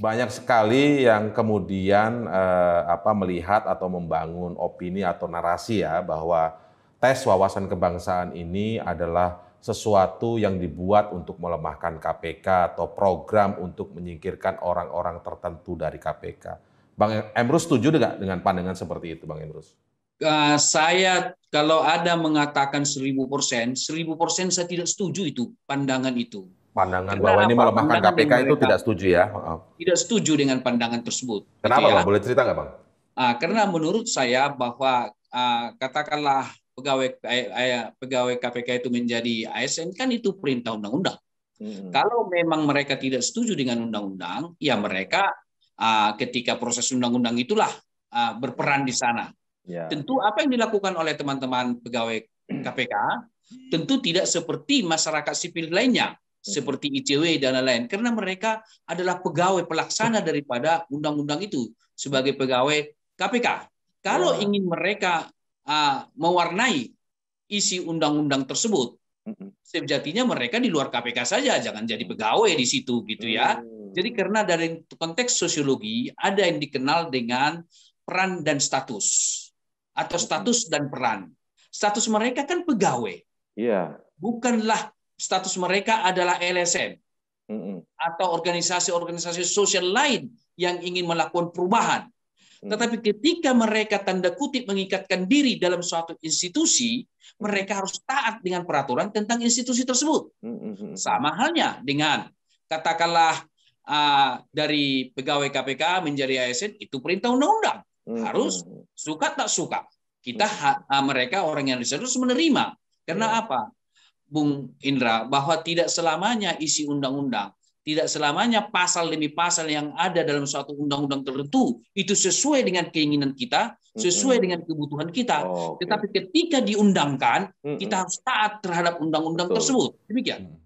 banyak sekali yang kemudian eh, apa melihat atau membangun opini atau narasi ya bahwa tes wawasan kebangsaan ini adalah sesuatu yang dibuat untuk melemahkan KPK atau program untuk menyingkirkan orang-orang tertentu dari KPK. Bang Emrus setuju tidak dengan pandangan seperti itu, Bang Emrus? Uh, saya kalau ada mengatakan seribu persen, seribu persen saya tidak setuju itu pandangan itu. Pandangan bahwa ini melemahkan KPK itu tidak setuju ya? Tidak setuju dengan pandangan tersebut. Gitu Kenapa gitu ya. Boleh cerita nggak Bang? Uh, karena menurut saya bahwa uh, katakanlah pegawai eh, eh, pegawai KPK itu menjadi ASN kan itu perintah undang-undang. Hmm. Kalau memang mereka tidak setuju dengan undang-undang, ya mereka uh, ketika proses undang-undang itulah uh, berperan di sana. Ya. Tentu apa yang dilakukan oleh teman-teman pegawai KPK tentu tidak seperti masyarakat sipil lainnya. Mm-hmm. seperti ICW dan lain-lain karena mereka adalah pegawai pelaksana daripada undang-undang itu sebagai pegawai KPK. Kalau ingin mereka uh, mewarnai isi undang-undang tersebut, mm-hmm. sejatinya mereka di luar KPK saja, jangan jadi pegawai di situ gitu ya. Mm-hmm. Jadi karena dari konteks sosiologi ada yang dikenal dengan peran dan status atau status dan peran. Status mereka kan pegawai. Iya. Bukanlah status mereka adalah LSM atau organisasi-organisasi sosial lain yang ingin melakukan perubahan. Mm. Tetapi ketika mereka tanda kutip mengikatkan diri dalam suatu institusi, mm. mereka harus taat dengan peraturan tentang institusi tersebut. Sama halnya dengan katakanlah ah, dari pegawai KPK menjadi ASN itu perintah undang-undang. Harus suka tak suka. Kita mm. ah, mereka orang yang harus menerima. Karena iya. apa? Bung Indra, bahwa tidak selamanya isi undang-undang, tidak selamanya pasal demi pasal yang ada dalam suatu undang-undang tertentu itu sesuai dengan keinginan kita, sesuai dengan kebutuhan kita. Oh, okay. Tetapi ketika diundangkan, kita harus taat terhadap undang-undang tersebut. Demikian.